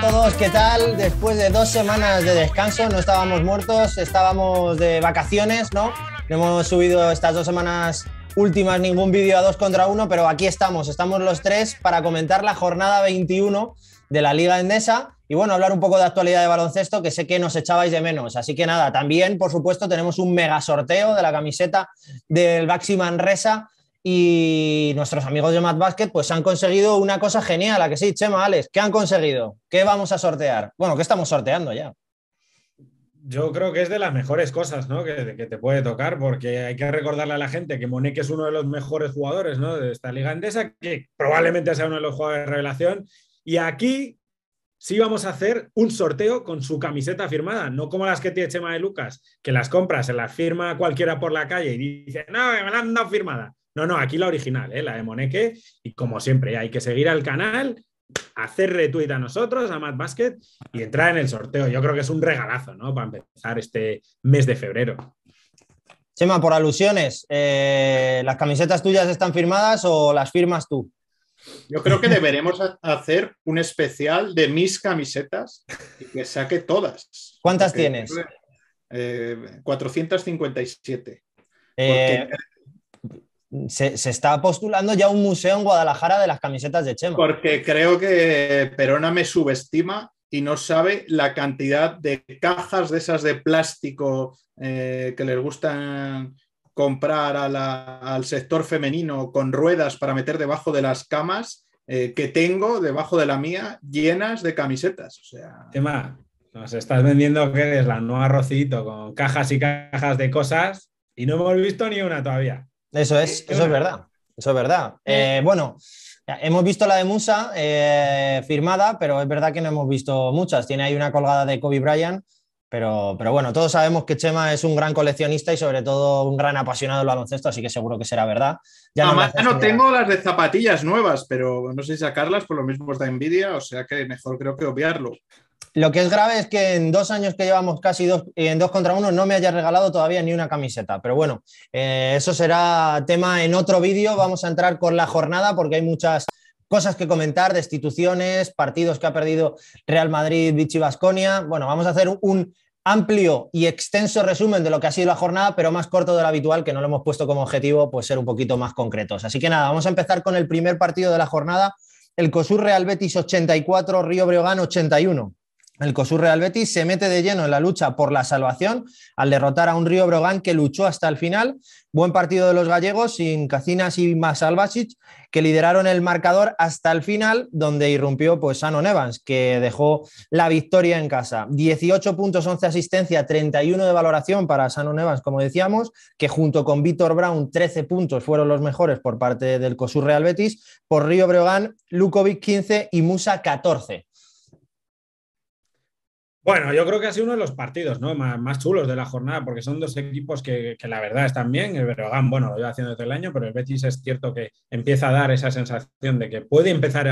todos, ¿qué tal? Después de dos semanas de descanso, no estábamos muertos, estábamos de vacaciones, ¿no? No hemos subido estas dos semanas últimas ningún vídeo a dos contra uno, pero aquí estamos, estamos los tres para comentar la jornada 21 de la Liga Endesa y bueno, hablar un poco de actualidad de baloncesto que sé que nos echabais de menos. Así que nada, también, por supuesto, tenemos un mega sorteo de la camiseta del Baxi Manresa y nuestros amigos de Mad Basket pues han conseguido una cosa genial, ¿a que sí, Chema, Alex? ¿Qué han conseguido? ¿Qué vamos a sortear? Bueno, ¿qué estamos sorteando ya? Yo creo que es de las mejores cosas ¿no? que, te puede tocar, porque hay que recordarle a la gente que monique es uno de los mejores jugadores ¿no? de esta liga andesa, que probablemente sea uno de los jugadores de revelación. Y aquí sí vamos a hacer un sorteo con su camiseta firmada, no como las que tiene Chema de Lucas, que las compras, se las firma cualquiera por la calle y dice, no, me la han dado firmada. No, no, aquí la original, ¿eh? la de Moneque. Y como siempre, hay que seguir al canal, hacer retweet a nosotros, a Matt Basket, y entrar en el sorteo. Yo creo que es un regalazo, ¿no? Para empezar este mes de febrero. Chema, por alusiones, eh, ¿las camisetas tuyas están firmadas o las firmas tú? Yo creo que deberemos hacer un especial de mis camisetas y que saque todas. ¿Cuántas tienes? 457. Eh se, está postulando ya un museo en Guadalajara de las camisetas de Chema. Porque creo que Perona me subestima y no sabe la cantidad de cajas de esas de plástico eh, que les gustan comprar al sector femenino con ruedas para meter debajo de las camas eh, que tengo debajo de la mía llenas de camisetas. O sea... Chema, nos estás vendiendo que eres la nueva Rocito con cajas y cajas de cosas y no hemos visto ni una todavía. Eso es, eh, eso es verdad. Eso es verdad. Eh. Eh, bueno, hemos visto la de Musa firmada, pero es verdad que no hemos visto muchas. Tiene ahí una colgada de Kobe Bryant, pero, pero bueno, todos sabemos que Chema es un gran coleccionista y sobre todo un gran apasionado del baloncesto, así que seguro que será verdad. Ya no, tengo las de zapatillas nuevas, pero no sé sacarlas por lo mismo os da envidia, o sea que mejor creo que obviarlo. Lo que es grave es que en dos años que llevamos casi dos, en dos contra uno no me haya regalado todavía ni una camiseta. Pero bueno, eh, eso será tema en otro vídeo. Vamos a entrar con la jornada porque hay muchas cosas que comentar, destituciones, partidos que ha perdido Real Madrid, Vichy Vasconia. Bueno, vamos a hacer un amplio y extenso resumen de lo que ha sido la jornada, pero más corto de lo habitual, que no lo hemos puesto como objetivo, pues ser un poquito más concretos. Así que nada, vamos a empezar con el primer partido de la jornada, el COSUR Real Betis 84, Río Breogán 81. El COSUR Real Betis se mete de lleno en la lucha por la salvación al derrotar a un Río Brogán que luchó hasta el final. Buen partido de los gallegos sin Cacinas y Masalvasic que lideraron el marcador hasta el final donde irrumpió pues sano Evans que dejó la victoria en casa. 18 puntos, 11 asistencia, 31 de valoración para Sano Evans como decíamos, que junto con Víctor Brown 13 puntos fueron los mejores por parte del COSUR Real Betis, por Río Brogán, Lukovic 15 y Musa 14. Bueno, yo creo que ha sido uno de los partidos más, chulos de la jornada, porque son dos equipos que, la verdad están bien. El Verogán, bueno, lo lleva haciendo desde el año, pero el Betis es cierto que empieza a dar esa sensación de que puede empezar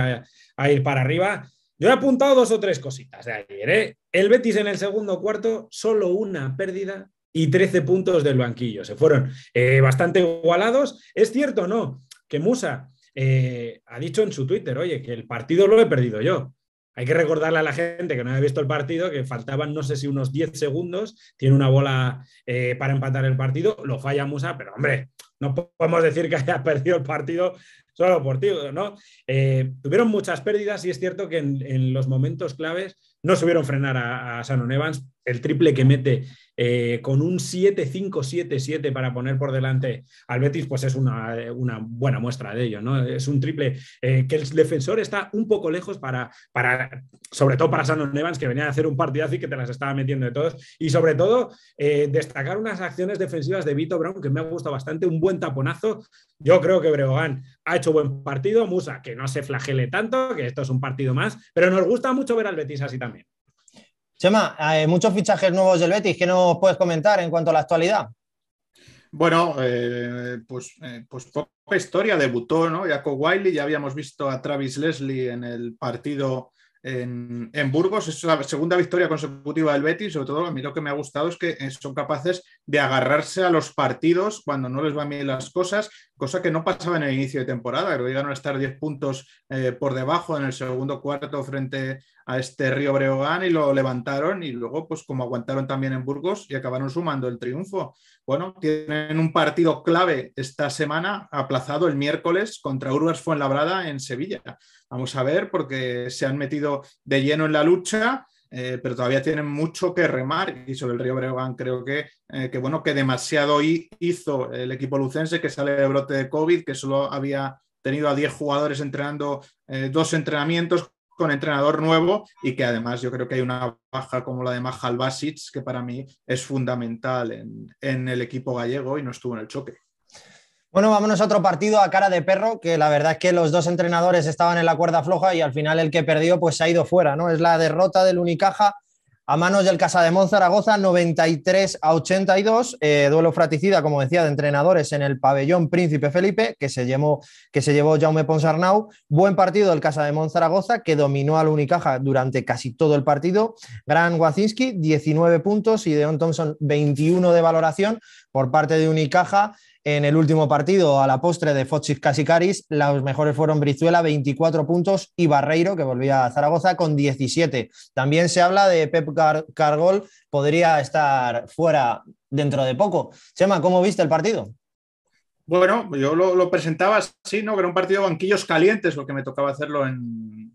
a, ir para arriba. Yo he apuntado dos o tres cositas de ayer. ¿eh? El Betis en el segundo cuarto, solo una pérdida y 13 puntos del banquillo. Se fueron eh, bastante igualados. Es cierto, o ¿no? Que Musa eh, ha dicho en su Twitter, oye, que el partido lo he perdido yo. Hay que recordarle a la gente que no había visto el partido que faltaban, no sé si unos 10 segundos, tiene una bola eh, para empatar el partido, lo falla Musa, pero hombre, no podemos decir que haya perdido el partido solo por ti, ¿no? Eh, tuvieron muchas pérdidas y es cierto que en, los momentos claves no subieron frenar a, a Evans, el triple que mete eh, con un 7-5-7-7 para poner por delante al Betis, pues es una, buena muestra de ello, ¿no? Es un triple eh, que el defensor está un poco lejos para, para sobre todo para Sandro Nevans, que venía a hacer un partidazo y que te las estaba metiendo de todos, y sobre todo eh, destacar unas acciones defensivas de Vito Brown, que me ha gustado bastante, un buen taponazo. Yo creo que Breogán ha hecho buen partido, Musa, que no se flagele tanto, que esto es un partido más, pero nos gusta mucho ver al Betis así también. Chema, muchos fichajes nuevos del Betis. ¿Qué nos puedes comentar en cuanto a la actualidad? Bueno, eh, pues, eh, pues, poca historia. Debutó ¿no? Jacob Wiley, ya habíamos visto a Travis Leslie en el partido en, Burgos. Es la segunda victoria consecutiva del Betis. Sobre todo, a mí lo que me ha gustado es que eh, son capaces de agarrarse a los partidos cuando no les van bien las cosas, cosa que no pasaba en el inicio de temporada. llegaron a estar 10 puntos eh, por debajo en el segundo cuarto frente a este Río Breogán y lo levantaron. Y luego, pues como aguantaron también en Burgos y acabaron sumando el triunfo bueno, tienen un partido clave esta semana, aplazado el miércoles contra Urbas Fuenlabrada en Sevilla. Vamos a ver, porque se han metido de lleno en la lucha. Eh, pero todavía tienen mucho que remar y sobre el Río Breogán creo que, eh, bueno que demasiado hizo el equipo lucense que sale de brote de COVID, que solo había tenido a 10 jugadores entrenando eh, dos entrenamientos con entrenador nuevo y que además yo creo que hay una baja como la de Mahal Basic, que para mí es fundamental en, el equipo gallego y no estuvo en el choque. Bueno, vámonos a otro partido a cara de perro, que la verdad es que los dos entrenadores estaban en la cuerda floja y al final el que perdió pues se ha ido fuera, ¿no? Es la derrota del Unicaja a manos del Casa de Monzaragoza 93 a 82, eh, duelo fratricida, como decía, de entrenadores en el pabellón Príncipe Felipe, que se, llevó, que se llevó Jaume Ponsarnau. Buen partido del Casa de Monzaragoza, que dominó al Unicaja durante casi todo el partido. Gran Wacinski, 19 puntos y Deon Thompson, 21 de valoración por parte de Unicaja en el último partido a la postre de Fochis Casicaris. Los mejores fueron Brizuela, 24 puntos, y Barreiro, que volvía a Zaragoza, con 17. También se habla de Pep Cargol, podría estar fuera dentro de poco. Chema, ¿cómo viste el partido? Bueno, yo lo, presentaba así, ¿no? Que era un partido de banquillos calientes, lo que me tocaba hacerlo en,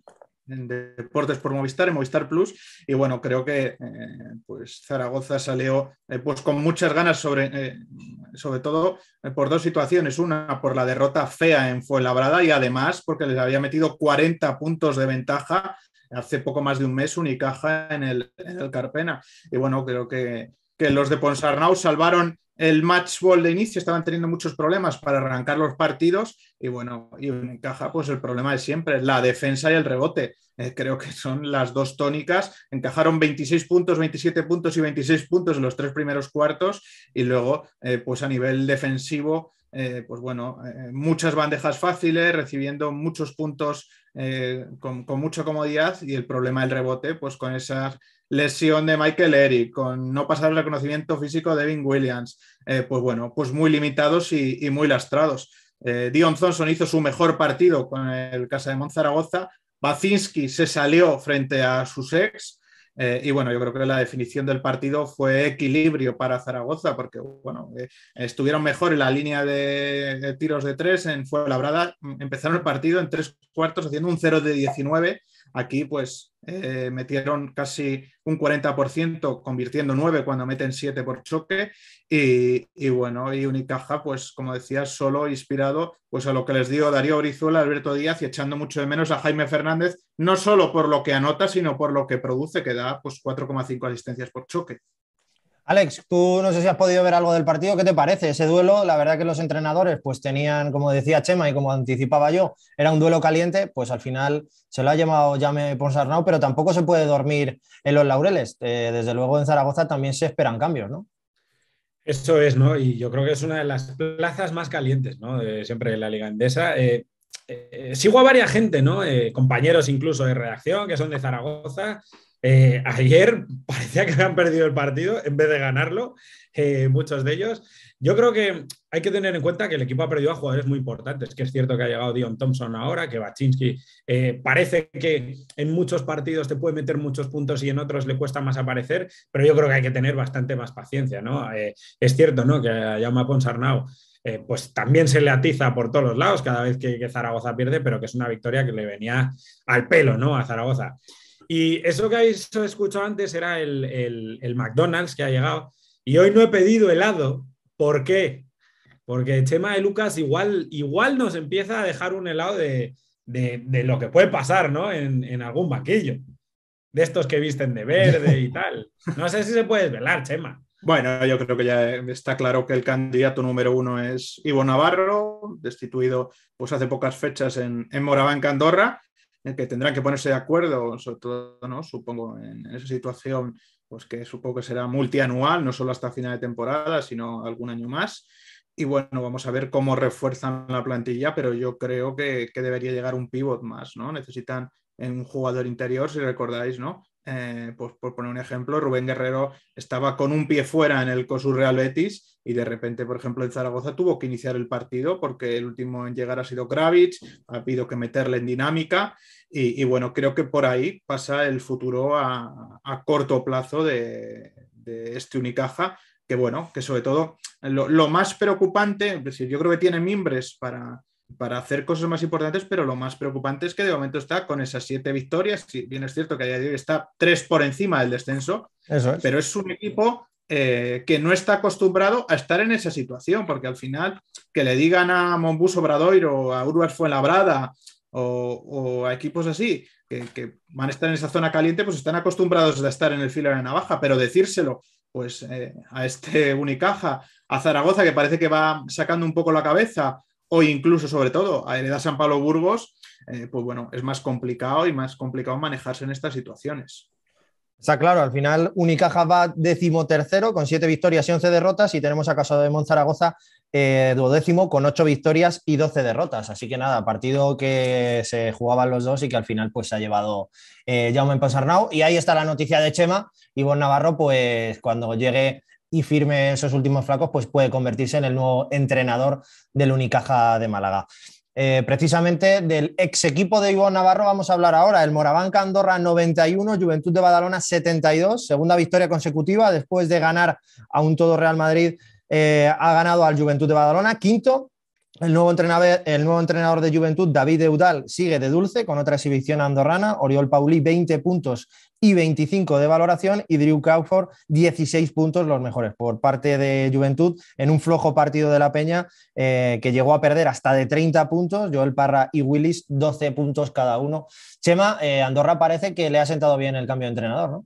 en Deportes por Movistar, en Movistar Plus. Y bueno, creo que eh, pues Zaragoza salió eh, pues con muchas ganas, sobre, eh, sobre todo por dos situaciones. Una, por la derrota fea en Fuenlabrada y además porque les había metido 40 puntos de ventaja hace poco más de un mes Unicaja en el, en el Carpena. Y bueno, creo que, que los de Ponsarnau salvaron el match ball de inicio estaban teniendo muchos problemas para arrancar los partidos y bueno, y encaja pues el problema de siempre, la defensa y el rebote. Eh, creo que son las dos tónicas. Encajaron 26 puntos, 27 puntos y 26 puntos en los tres primeros cuartos y luego eh, pues a nivel defensivo eh, pues bueno, eh, muchas bandejas fáciles, recibiendo muchos puntos eh, con, mucha comodidad y el problema del rebote, pues con esa lesión de Michael Eric, con no pasar el reconocimiento físico de Devin Williams, pues bueno, pues muy limitados y, muy lastrados. Dion Thompson hizo su mejor partido con el Casa de Monzaragoza, Bacinski se salió frente a sus ex, eh, y bueno, yo creo que la definición del partido fue equilibrio para Zaragoza, porque bueno, eh, estuvieron mejor en la línea de, tiros de tres en Fuenlabrada. Mm, empezaron el partido en tres cuartos haciendo un 0 de 19 Aquí pues eh, metieron casi un 40%, convirtiendo 9 cuando meten 7 por choque. Y, bueno, y Unicaja, pues como decía, solo inspirado pues a lo que les dio Darío Orizuela, Alberto Díaz y echando mucho de menos a Jaime Fernández, no solo por lo que anota, sino por lo que produce, que da pues 4,5 asistencias por choque. Alex, tú no sé si has podido ver algo del partido, ¿qué te parece ese duelo? La verdad que los entrenadores pues tenían, como decía Chema y como anticipaba yo, era un duelo caliente, pues al final se lo ha llamado Jaime Ponsarnau, pero tampoco se puede dormir en los laureles. Eh, desde luego en Zaragoza también se esperan cambios, ¿no? Eso es, ¿no? Y yo creo que es una de las plazas más calientes, ¿no? De siempre en la Liga Endesa. Eh, eh, sigo a varias gente, ¿no? compañeros incluso de redacción que son de Zaragoza eh, ayer parecía que habían perdido el partido en vez de ganarlo, eh, muchos de ellos. Yo creo que hay que tener en cuenta que el equipo ha perdido a jugadores muy importantes, que es cierto que ha llegado Dion Thompson ahora, que Baczynski eh, parece que en muchos partidos te puede meter muchos puntos y en otros le cuesta más aparecer, pero yo creo que hay que tener bastante más paciencia, ¿no? es cierto, ¿no? Que a Ponsarnau. Eh, pues también se le atiza por todos los lados cada vez que, que, Zaragoza pierde, pero que es una victoria que le venía al pelo, ¿no? A Zaragoza. Y eso que habéis escuchado antes era el, McDonald's que ha llegado. Y hoy no he pedido helado. ¿Por qué? Porque Chema de Lucas igual, igual nos empieza a dejar un helado de, lo que puede pasar, En, algún vaquillo. De estos que visten de verde y tal. No sé si se puede desvelar, Chema. Bueno, yo creo que ya está claro que el candidato número uno es Ivo Navarro, destituido pues hace pocas fechas en, en Moraván, Andorra que tendrán que ponerse de acuerdo, sobre todo, ¿no? supongo, en, esa situación, pues que supongo que será multianual, no solo hasta final de temporada, sino algún año más. Y bueno, vamos a ver cómo refuerzan la plantilla, pero yo creo que, que debería llegar un pivot más, ¿no? Necesitan un jugador interior, si recordáis, ¿no? Eh, pues por poner un ejemplo, Rubén Guerrero estaba con un pie fuera en el Cosurreal Real Betis y de repente, por ejemplo, en Zaragoza tuvo que iniciar el partido porque el último en llegar ha sido Kravitz, ha habido que meterle en dinámica y, bueno, creo que por ahí pasa el futuro a, corto plazo de, este Unicaja, que bueno, que sobre todo lo, más preocupante, yo creo que tiene mimbres para para hacer cosas más importantes, pero lo más preocupante es que de momento está con esas siete victorias, si bien es cierto que ayer está tres por encima del descenso, pero es un equipo eh, que no está acostumbrado a estar en esa situación, porque al final que le digan a Monbus Obrador o a Urbas Fuenlabrada o, o a equipos así que, van a estar en esa zona caliente, pues están acostumbrados a estar en el filo de la navaja, pero decírselo pues eh, a este Unicaja, a Zaragoza que parece que va sacando un poco la cabeza, o incluso sobre todo a Hereda San Pablo Burgos, eh, pues bueno, es más complicado y más complicado manejarse en estas situaciones. Está claro, al final Unicaja va decimotercero con siete victorias y once derrotas y tenemos a Casado de Monzaragoza eh, duodécimo con ocho victorias y doce derrotas. Así que nada, partido que se jugaban los dos y que al final pues se ha llevado eh, Jaume Ponsarnau. Y ahí está la noticia de Chema, Ivonne Navarro, pues cuando llegue y firme esos últimos flacos, pues puede convertirse en el nuevo entrenador del Unicaja de Málaga. Eh, precisamente del ex equipo de Ivo Navarro vamos a hablar ahora. El Moravanca Andorra 91, Juventud de Badalona 72, segunda victoria consecutiva después de ganar a un todo Real Madrid. Eh, ha ganado al Juventud de Badalona, quinto, el nuevo, entrenador, de Juventud, David Eudal, sigue de dulce con otra exhibición andorrana. Oriol Pauli 20 puntos y 25 de valoración. Y Drew Crawford, 16 puntos, los mejores por parte de Juventud en un flojo partido de la Peña eh, que llegó a perder hasta de 30 puntos. Joel Parra y Willis, 12 puntos cada uno. Chema, eh, Andorra parece que le ha sentado bien el cambio de entrenador, ¿no?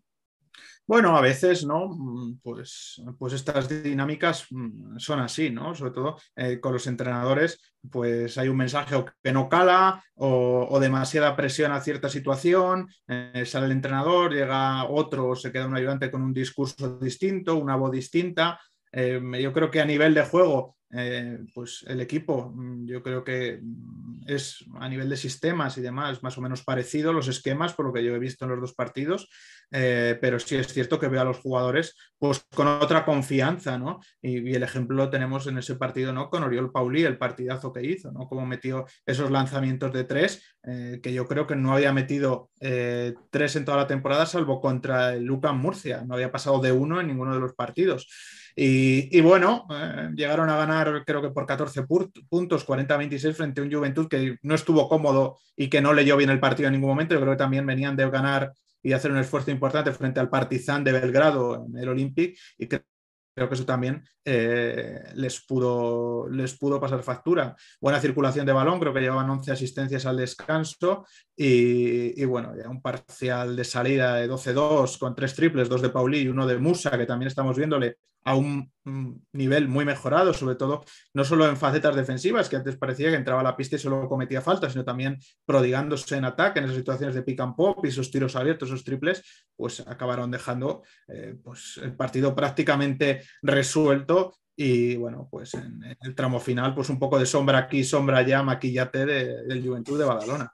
Bueno, a veces, ¿no? Mm, pues, pues estas dinámicas mm, son así, ¿no? Sobre todo eh, con los entrenadores, pues hay un mensaje que no cala o, demasiada presión a cierta situación, eh, sale el entrenador, llega otro, se queda un ayudante con un discurso distinto, una voz distinta. Eh, yo creo que a nivel de juego eh, pues el equipo, mm, yo creo que mm, es a nivel de sistemas y demás más o menos parecido los esquemas, por lo que yo he visto en los dos partidos, eh, pero sí es cierto que veo a los jugadores pues con otra confianza, ¿no? Y, el ejemplo lo tenemos en ese partido, ¿no? Con Oriol Pauli, el partidazo que hizo, ¿no? Como metió esos lanzamientos de tres, eh, que yo creo que no había metido tres en toda la temporada, salvo contra el Luca Murcia, no había pasado de uno en ninguno de los partidos. y bueno, llegaron a ganar creo que por 14 puntos, 40-26 frente a un Juventud que no estuvo cómodo y que no leyó bien el partido en ningún momento. Yo creo que también venían de ganar y hacer un esfuerzo importante frente al Partizan de Belgrado en el Olympic y creo creo que eso también eh, les, pudo, les pudo pasar factura. Buena circulación de balón, creo que llevaban 11 asistencias al descanso y, bueno, ya un parcial de salida de 12-2 con tres triples, dos de Pauli y uno de Musa, que también estamos viéndole a un nivel muy mejorado, sobre todo no solo en facetas defensivas, que antes parecía que entraba a la pista y solo cometía falta, sino también prodigándose en ataque, en esas situaciones de pick and pop y sus tiros abiertos, sus triples, pues acabaron dejando eh, pues, el partido prácticamente resuelto y bueno, pues en, el tramo final, pues un poco de sombra aquí, sombra allá, maquillate del Juventud de Badalona.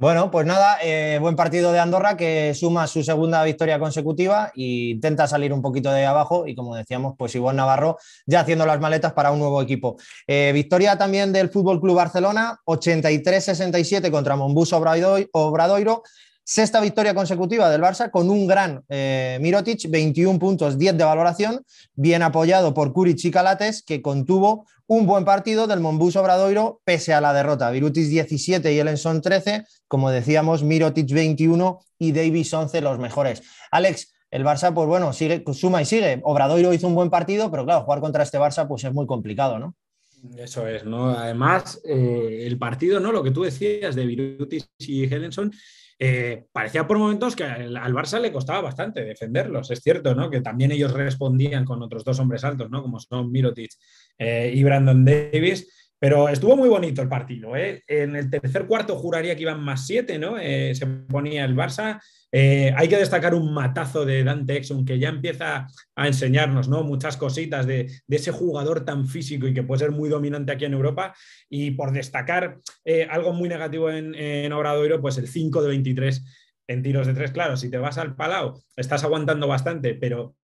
Bueno, pues nada, eh, buen partido de Andorra que suma su segunda victoria consecutiva e intenta salir un poquito de abajo y como decíamos, pues igual Navarro ya haciendo las maletas para un nuevo equipo. Eh, victoria también del Fútbol Club Barcelona, 83-67 contra Mombuso Obradoiro Sexta victoria consecutiva del Barça con un gran eh, Mirotic, 21 puntos, 10 de valoración, bien apoyado por Kuric y Calates, que contuvo un buen partido del Monbús Obradoiro pese a la derrota. Virutis 17 y Ellenson 13, como decíamos, Mirotic 21 y Davis 11 los mejores. Alex, el Barça, pues bueno, sigue, pues suma y sigue. Obradoiro hizo un buen partido, pero claro, jugar contra este Barça pues es muy complicado, ¿no? Eso es, ¿no? Además, eh, el partido, ¿no? Lo que tú decías de Virutis y Helenson eh, parecía por momentos que al, Barça le costaba bastante defenderlos, es cierto, ¿no? Que también ellos respondían con otros dos hombres altos, ¿no? Como son Mirotic eh, y Brandon Davis. Pero estuvo muy bonito el partido. ¿eh? En el tercer cuarto juraría que iban más siete, ¿no? se ponía el Barça eh, hay que destacar un matazo de Dante Exum que ya empieza a enseñarnos ¿no? muchas cositas de, ese jugador tan físico y que puede ser muy dominante aquí en Europa. Y por destacar eh, algo muy negativo en, en Obradoiro, pues el 5 de 23 en tiros de tres. Claro, si te vas al palao estás aguantando bastante, pero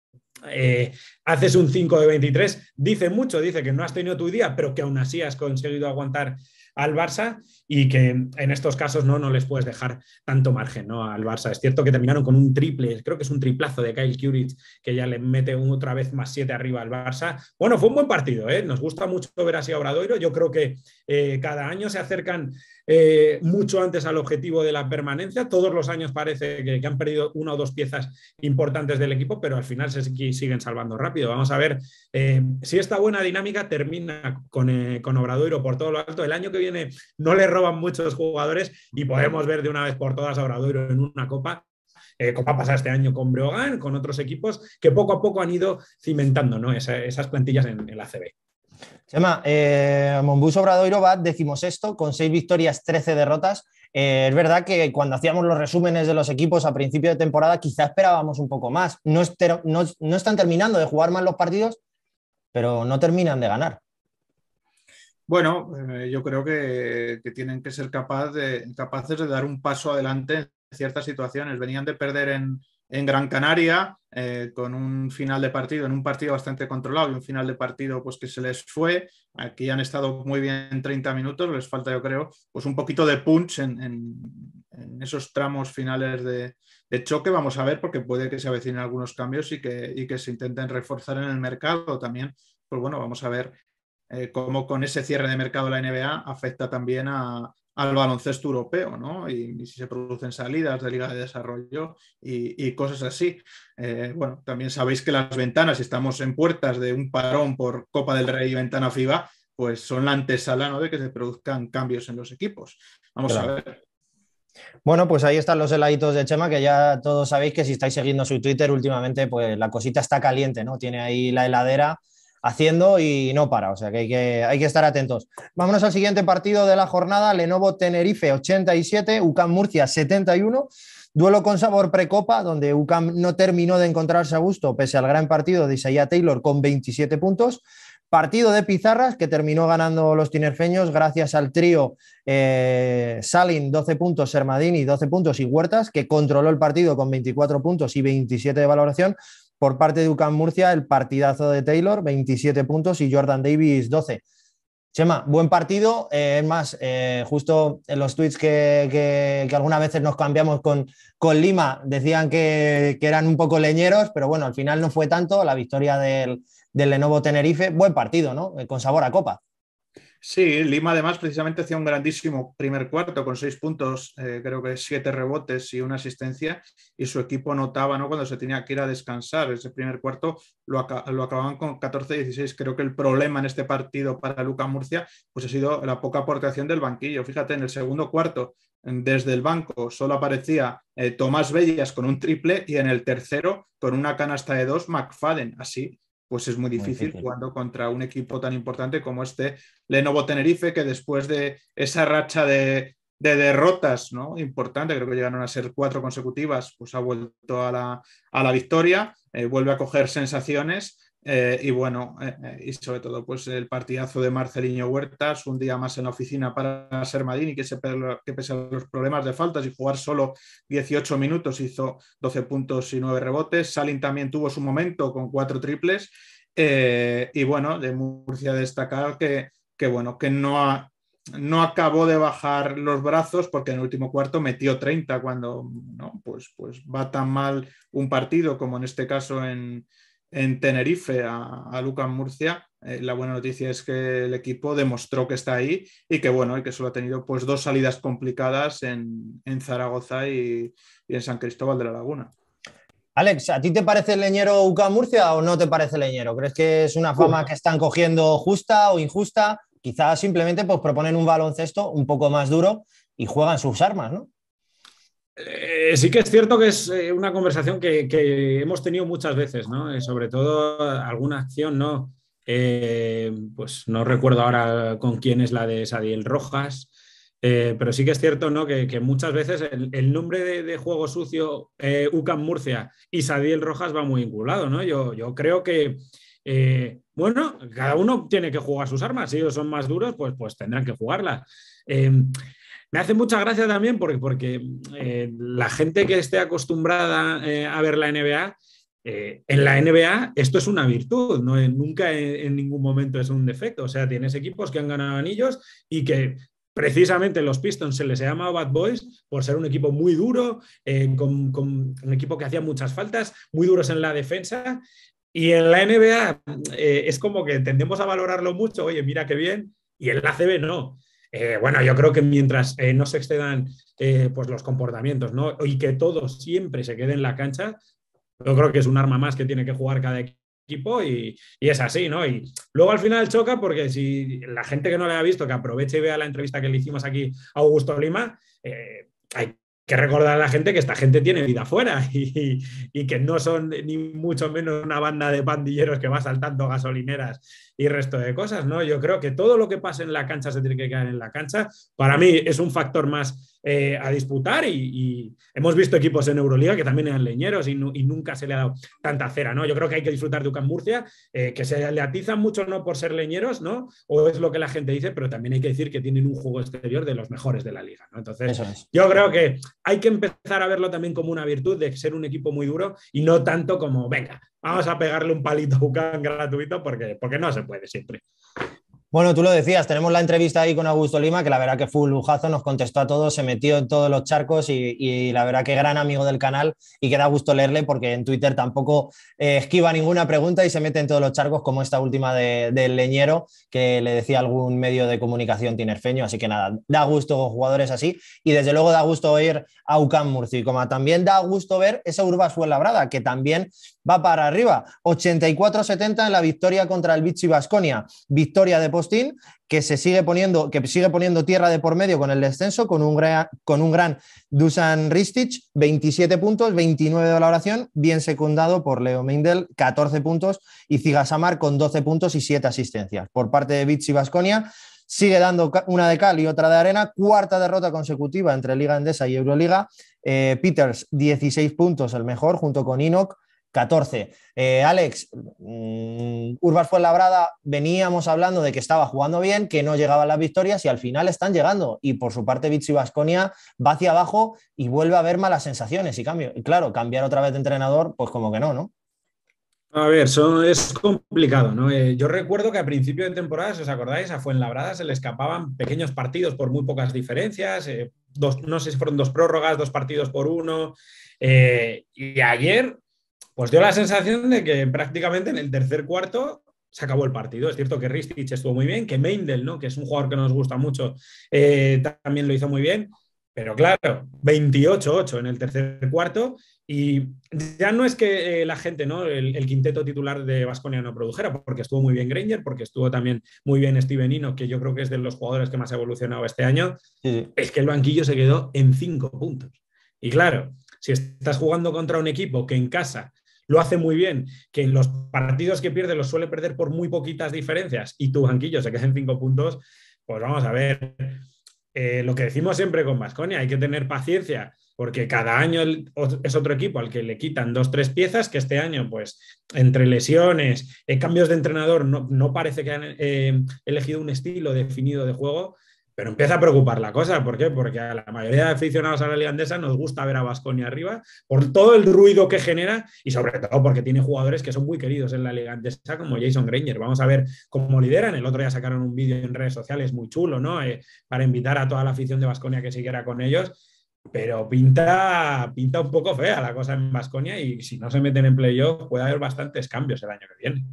eh, haces un 5 de 23, dice mucho, dice que no has tenido tu día, pero que aún así has conseguido aguantar al Barça y que en estos casos no, no les puedes dejar tanto margen ¿no? al Barça. Es cierto que terminaron con un triple, creo que es un triplazo de Kyle Curich que ya le mete otra vez más siete arriba al Barça. Bueno, fue un buen partido, ¿eh? nos gusta mucho ver así a Obradoiro, yo creo que eh, cada año se acercan eh, mucho antes al objetivo de la permanencia. Todos los años parece que, han perdido una o dos piezas importantes del equipo, pero al final se siguen salvando rápido. Vamos a ver eh, si esta buena dinámica termina eh, con, Obradoiro por todo lo alto. El año que viene no le roban muchos jugadores y podemos ver de una vez por todas a Obradoiro en una copa Copa como este año con Breogán, con otros equipos que poco a poco han ido cimentando ¿no? esas plantillas en, en la CB. Chema, eh, Monbus Obradoiro va decimosexto con seis victorias, 13 derrotas. Eh, es verdad que cuando hacíamos los resúmenes de los equipos a principio de temporada, quizá esperábamos un poco más. No, están terminando de jugar mal los partidos, pero no terminan de ganar. Bueno, eh, yo creo que, tienen que ser capaces de dar un paso adelante en ciertas situaciones. Venían de perder en, en Gran Canaria, eh, con un final de partido, en un partido bastante controlado y un final de partido pues, que se les fue. Aquí han estado muy bien 30 minutos, les falta, yo creo, pues un poquito de punch en, esos tramos finales de, choque. Vamos a ver, porque puede que se avecinen algunos cambios y que, se intenten reforzar en el mercado también. Pues bueno, vamos a ver eh, cómo con ese cierre de mercado la NBA afecta también a, al baloncesto europeo, ¿no? Y, si se producen salidas de liga de desarrollo y, cosas así. Eh, bueno, también sabéis que las ventanas, si estamos en puertas de un parón por Copa del Rey y Ventana FIBA, pues son la antesala de que se produzcan cambios en los equipos. Vamos a ver. Bueno, pues ahí están los heladitos de Chema, que ya todos sabéis que si estáis siguiendo su Twitter últimamente, pues la cosita está caliente, ¿no? Tiene ahí la heladera haciendo y no para, o sea que hay que, estar atentos. Vámonos al siguiente partido de la jornada, Lenovo Tenerife 87, UCAM Murcia 71. Duelo con sabor precopa, donde UCAM no terminó de encontrarse a gusto, pese al gran partido de Isaiah Taylor con 27 puntos. Partido de pizarras que terminó ganando los tinerfeños gracias al trío eh, Salin 12 puntos, Sermadini 12 puntos y Huertas, que controló el partido con 24 puntos y 27 de valoración. Por parte de UCAM Murcia, el partidazo de Taylor, 27 puntos y Jordan Davis, 12. Chema, buen partido. Eh, es más, eh, justo en los tweets que, algunas veces nos cambiamos con, Lima, decían que, eran un poco leñeros, pero bueno, al final no fue tanto. La victoria del, Lenovo Tenerife, buen partido, ¿no? Eh, con sabor a copa. Sí, Lima además precisamente hacía un grandísimo primer cuarto con seis puntos, eh, creo que siete rebotes y una asistencia, y su equipo notaba ¿no? cuando se tenía que ir a descansar. Ese primer cuarto lo, acababan con 14-16. Creo que el problema en este partido para Luca Murcia pues ha sido la poca aportación del banquillo. Fíjate, en el segundo cuarto, desde el banco, solo aparecía eh, Tomás Bellas con un triple y en el tercero, con una canasta de dos, McFadden. Así pues es muy difícil, jugando contra un equipo tan importante como este Lenovo Tenerife, que después de esa racha de, derrotas ¿no? importante, creo que llegaron a ser cuatro consecutivas, pues ha vuelto a la, victoria, eh, vuelve a coger sensaciones eh, y bueno, eh, eh, y sobre todo pues el partidazo de Marceliño Huertas, un día más en la oficina para ser Madini, que, que pese a los problemas de faltas y jugar solo 18 minutos hizo 12 puntos y 9 rebotes. Salin también tuvo su momento con cuatro triples. y bueno, de Murcia destacar que, que bueno, que no, no acabó de bajar los brazos porque en el último cuarto metió 30 cuando ¿no? pues, pues va tan mal un partido como en este caso en, en Tenerife a, Luca Lucas Murcia, eh, la buena noticia es que el equipo demostró que está ahí y que bueno, y que solo ha tenido pues dos salidas complicadas en, Zaragoza y, en San Cristóbal de la Laguna. Alex, ¿a ti te parece leñero Lucas Murcia o no te parece leñero? ¿Crees que es una fama que están cogiendo justa o injusta? Quizás simplemente pues, proponen un baloncesto un poco más duro y juegan sus armas, ¿no? Eh, sí que es cierto que es eh, una conversación que, hemos tenido muchas veces, eh, sobre todo alguna acción, ¿no? pues no recuerdo ahora con quién es la de Sadiel Rojas, pero sí que es cierto, ¿no? Que, muchas veces el, nombre de, juego sucio UCAM Murcia y Sadiel Rojas va muy vinculado, ¿no? Yo, creo que bueno, cada uno tiene que jugar sus armas. Si ellos son más duros, pues, pues tendrán que jugarla me hace mucha gracia también porque, porque eh, la gente que esté acostumbrada eh, a ver la NBA, eh, en la NBA esto es una virtud, ¿no? nunca en, ningún momento es un defecto. O sea, tienes equipos que han ganado anillos y que precisamente los Pistons se les llama Bad Boys por ser un equipo muy duro, un equipo que hacía muchas faltas, muy duros en la defensa. Y en la NBA es como que tendemos a valorarlo mucho, oye, mira qué bien, y en la CB no. Eh, bueno, yo creo que mientras eh, no se excedan eh, pues los comportamientos ¿no? y que todo siempre se quede en la cancha, yo creo que es un arma más que tiene que jugar cada equipo y, es así, ¿no? Y luego al final choca porque si la gente que no le ha visto, que aproveche y vea la entrevista que le hicimos aquí a Augusto Lima, hay que recordar a la gente que esta gente tiene vida afuera y, que no son ni mucho menos una banda de pandilleros que va saltando gasolineras y resto de cosas, ¿no? Yo creo que todo lo que pase en la cancha se tiene que quedar en la cancha. Para mí es un factor más eh, a disputar y, hemos visto equipos en Euroliga que también eran leñeros y, nunca se le ha dado tanta cera, ¿no? Yo creo que hay que disfrutar de UCAM Murcia, eh, que se aleatizan mucho no por ser leñeros, ¿no? O es lo que la gente dice, pero también hay que decir que tienen un juego exterior de los mejores de la liga, ¿no? Entonces, yo creo que hay que empezar a verlo también como una virtud de ser un equipo muy duro y no tanto como, venga, vamos a pegarle un palito a Ucán gratuito porque, porque no se puede siempre. Bueno, tú lo decías, tenemos la entrevista ahí con Augusto Lima, que la verdad que fue un lujazo, nos contestó a todos, se metió en todos los charcos y, la verdad que gran amigo del canal y que da gusto leerle porque en Twitter tampoco eh, esquiva ninguna pregunta y se mete en todos los charcos, como esta última del leñero que le decía algún medio de comunicación tinerfeño. Así que nada, da gusto jugadores así y desde luego da gusto oír a Ucán Murci, como también da gusto ver esa urba Labrada, que también va para arriba. 84-70 en la victoria contra el Vichy Basconia. Victoria de Postín, que se sigue poniendo, que sigue poniendo tierra de por medio con el descenso, con un, gran, con un gran Dusan Ristic, 27 puntos, 29 de la valoración, bien secundado por Leo Mindel, 14 puntos, y Samar con 12 puntos y 7 asistencias. Por parte de Vichy Basconia. sigue dando una de cal y otra de arena. Cuarta derrota consecutiva entre Liga Endesa y Euroliga. Eh, Peters, 16 puntos, el mejor, junto con Inok, 14. Eh, Alex, mm, Urbas Fuenlabrada, veníamos hablando de que estaba jugando bien, que no llegaban las victorias y al final están llegando. Y por su parte, Vichy Vasconia va hacia abajo y vuelve a ver malas sensaciones y cambio. Y claro, cambiar otra vez de entrenador, pues como que no, ¿no? A ver, eso es complicado, ¿no? Eh, yo recuerdo que a principio de temporada, si os acordáis, a Fuenlabrada se le escapaban pequeños partidos por muy pocas diferencias, eh, dos, no sé si fueron dos prórrogas, dos partidos por uno. y ayer pues dio la sensación de que prácticamente en el tercer cuarto se acabó el partido. Es cierto que Ristich estuvo muy bien, que Meindel, ¿no? que es un jugador que nos gusta mucho, eh, también lo hizo muy bien. Pero claro, 28-8 en el tercer cuarto y ya no es que eh, la gente, ¿no? El, quinteto titular de Vasconia no produjera, porque estuvo muy bien Granger, porque estuvo también muy bien Steven que yo creo que es de los jugadores que más ha evolucionado este año, es que el banquillo se quedó en cinco puntos. Y claro, si estás jugando contra un equipo que en casa lo hace muy bien, que en los partidos que pierde los suele perder por muy poquitas diferencias y tu banquillo se queda en cinco puntos, pues vamos a ver. Eh, lo que decimos siempre con Vasconia, hay que tener paciencia, porque cada año es otro equipo al que le quitan dos, tres piezas, que este año, pues, entre lesiones, eh, cambios de entrenador, no, parece que han eh, elegido un estilo definido de juego pero empieza a preocupar la cosa, ¿por qué? Porque a la mayoría de aficionados a la ligandesa nos gusta ver a Basconia arriba por todo el ruido que genera y sobre todo porque tiene jugadores que son muy queridos en la Liga como Jason Granger. Vamos a ver cómo lideran. El otro día sacaron un vídeo en redes sociales muy chulo, ¿no? Eh, para invitar a toda la afición de Basconia que siguiera con ellos. Pero pinta, pinta un poco fea la cosa en Basconia y si no se meten en playoff puede haber bastantes cambios el año que viene.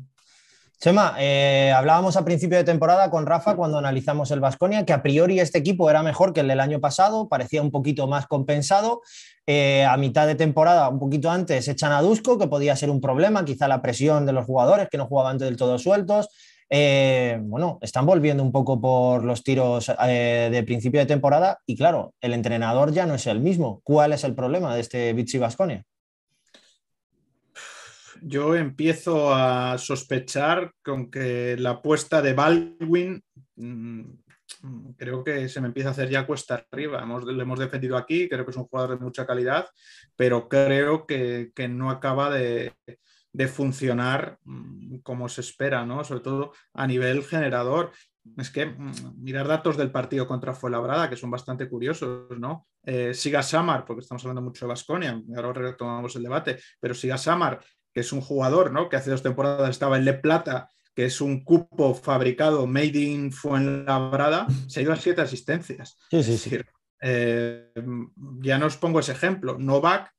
Chema, eh, hablábamos a principio de temporada con Rafa cuando analizamos el Vasconia, que a priori este equipo era mejor que el del año pasado, parecía un poquito más compensado. Eh, a mitad de temporada, un poquito antes, echan a Dusko, que podía ser un problema, quizá la presión de los jugadores que no jugaban del todo sueltos. Eh, bueno, están volviendo un poco por los tiros de principio de temporada y claro, el entrenador ya no es el mismo. ¿Cuál es el problema de este Vichy Vasconia? yo empiezo a sospechar con que la apuesta de Baldwin mm, creo que se me empieza a hacer ya cuesta arriba. Hemos, lo hemos defendido aquí, creo que es un jugador de mucha calidad, pero creo que, no acaba de, funcionar mm, como se espera, ¿no? Sobre todo a nivel generador. Es que mm, mirar datos del partido contra Fuenlabrada, que son bastante curiosos, ¿no? Eh, siga Samar, porque estamos hablando mucho de Basconia, ahora retomamos el debate, pero siga Samar que es un jugador, ¿no? Que hace dos temporadas estaba en Le Plata, que es un cupo fabricado made in Fuenlabrada, se ha se a siete asistencias. Eh, ya no os pongo ese ejemplo. Novak,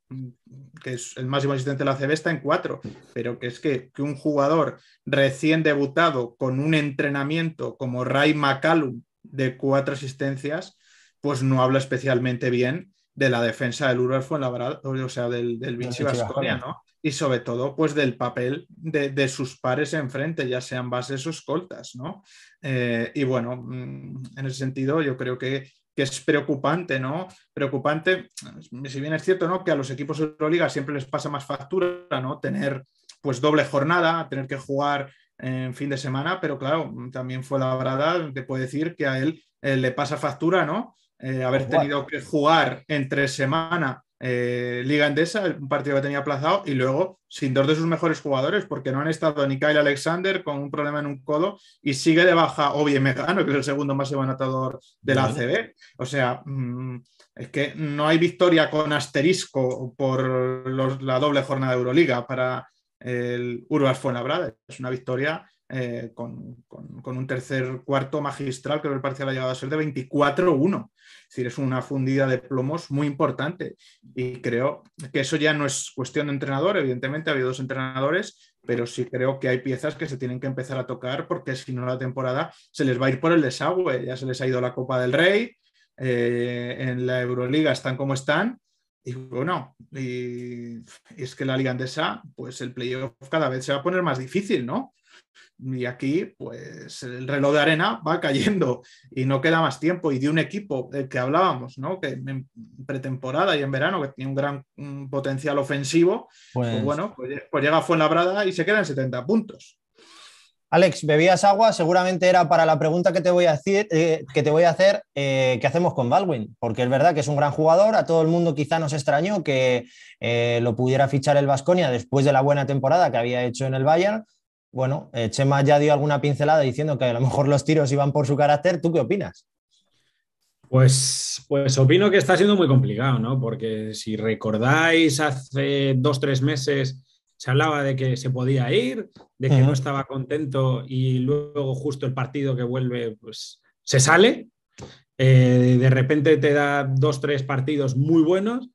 que es el máximo asistente de la CB, está en cuatro, pero que es que, un jugador recién debutado con un entrenamiento como Ray McCallum de cuatro asistencias, pues no habla especialmente bien de la defensa del la Fuenlabrada, o sea, del, del Vinci Vasconia, ¿no? y sobre todo pues del papel de, sus pares enfrente, ya sean bases o escoltas, ¿no? Eh, y bueno, mm, en ese sentido yo creo que, es preocupante, ¿no? Preocupante, mm, si bien es cierto, ¿no? Que a los equipos de Euroliga siempre les pasa más factura, ¿no? Tener pues doble jornada, tener que jugar en fin de semana, pero claro, mm, también fue la verdad, te puede decir que a él, eh, le pasa factura, ¿no? Eh, haber tenido que jugar entre semana eh, Liga Endesa, un partido que tenía aplazado, y luego sin dos de sus mejores jugadores, porque no han estado ni Kyle Alexander con un problema en un codo y sigue de baja Obie Megano, que es el segundo más anotador de la ACB. O sea, mm, es que no hay victoria con asterisco por la doble jornada de Euroliga para el Urbas Fuenlabrada. Es una victoria eh, con, un tercer cuarto magistral, creo que el parcial ha llegado a ser de 24-1. Es decir, es una fundida de plomos muy importante. Y creo que eso ya no es cuestión de entrenador, evidentemente ha habido dos entrenadores, pero sí creo que hay piezas que se tienen que empezar a tocar porque si no la temporada se les va a ir por el desagüe. Ya se les ha ido la Copa del Rey, eh, en la Euroliga están como están. Y bueno, es que la Liga Andesa, pues el playoff cada vez se va a poner más difícil, ¿no? Y aquí, pues el reloj de arena va cayendo y no queda más tiempo. Y de un equipo del que hablábamos, ¿no? Que en pretemporada y en verano, que tiene un gran mm, potencial ofensivo, pues, pues bueno, pues, pues, llega Fuenlabrada y se quedan 70 puntos. Alex, bebías agua, seguramente era para la pregunta que te voy a, decir, eh, que te voy a hacer, eh, ¿qué hacemos con Baldwin? Porque es verdad que es un gran jugador, a todo el mundo quizá nos extrañó que eh, lo pudiera fichar el Vasconia después de la buena temporada que había hecho en el Bayern, bueno, eh, Chema ya dio alguna pincelada diciendo que a lo mejor los tiros iban por su carácter. ¿Tú qué opinas? Pues, pues opino que está siendo muy complicado, ¿no? Porque si recordáis, hace dos, tres meses se hablaba de que se podía ir, de que no estaba contento y luego justo el partido que vuelve, pues se sale. Eh, de repente te da dos, tres partidos muy buenos,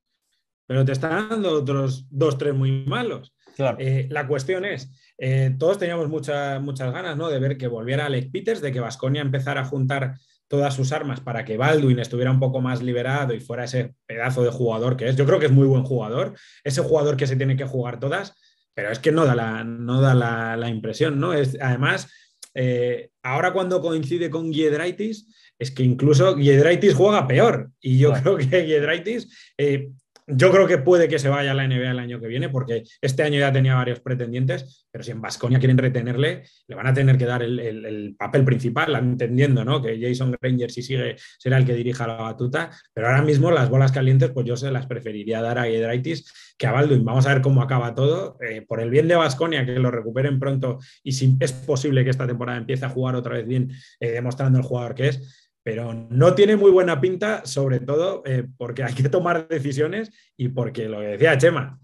pero te están dando otros dos, tres muy malos. Eh, la cuestión es, eh, todos teníamos mucha, muchas ganas ¿no? de ver que volviera Alec Peters, de que Vasconia empezara a juntar todas sus armas para que Baldwin estuviera un poco más liberado y fuera ese pedazo de jugador que es. Yo creo que es muy buen jugador, ese jugador que se tiene que jugar todas, pero es que no da la, no da la, impresión, ¿no? Es, además, eh, ahora cuando coincide con Giedraitis, es que incluso Giedraitis juega peor. Y yo creo que Giedraitis eh, yo creo que puede que se vaya a la NBA el año que viene, porque este año ya tenía varios pretendientes, pero si en Vasconia quieren retenerle, le van a tener que dar el, papel principal, entendiendo ¿no? que Jason Granger, si sigue, será el que dirija la batuta. Pero ahora mismo las bolas calientes, pues yo se las preferiría dar a Hidraitis que a Baldwin. Vamos a ver cómo acaba todo. Eh, por el bien de Vasconia, que lo recuperen pronto y si es posible que esta temporada empiece a jugar otra vez bien, eh, demostrando el jugador que es pero no tiene muy buena pinta, sobre todo eh, porque hay que tomar decisiones y porque lo que decía Chema,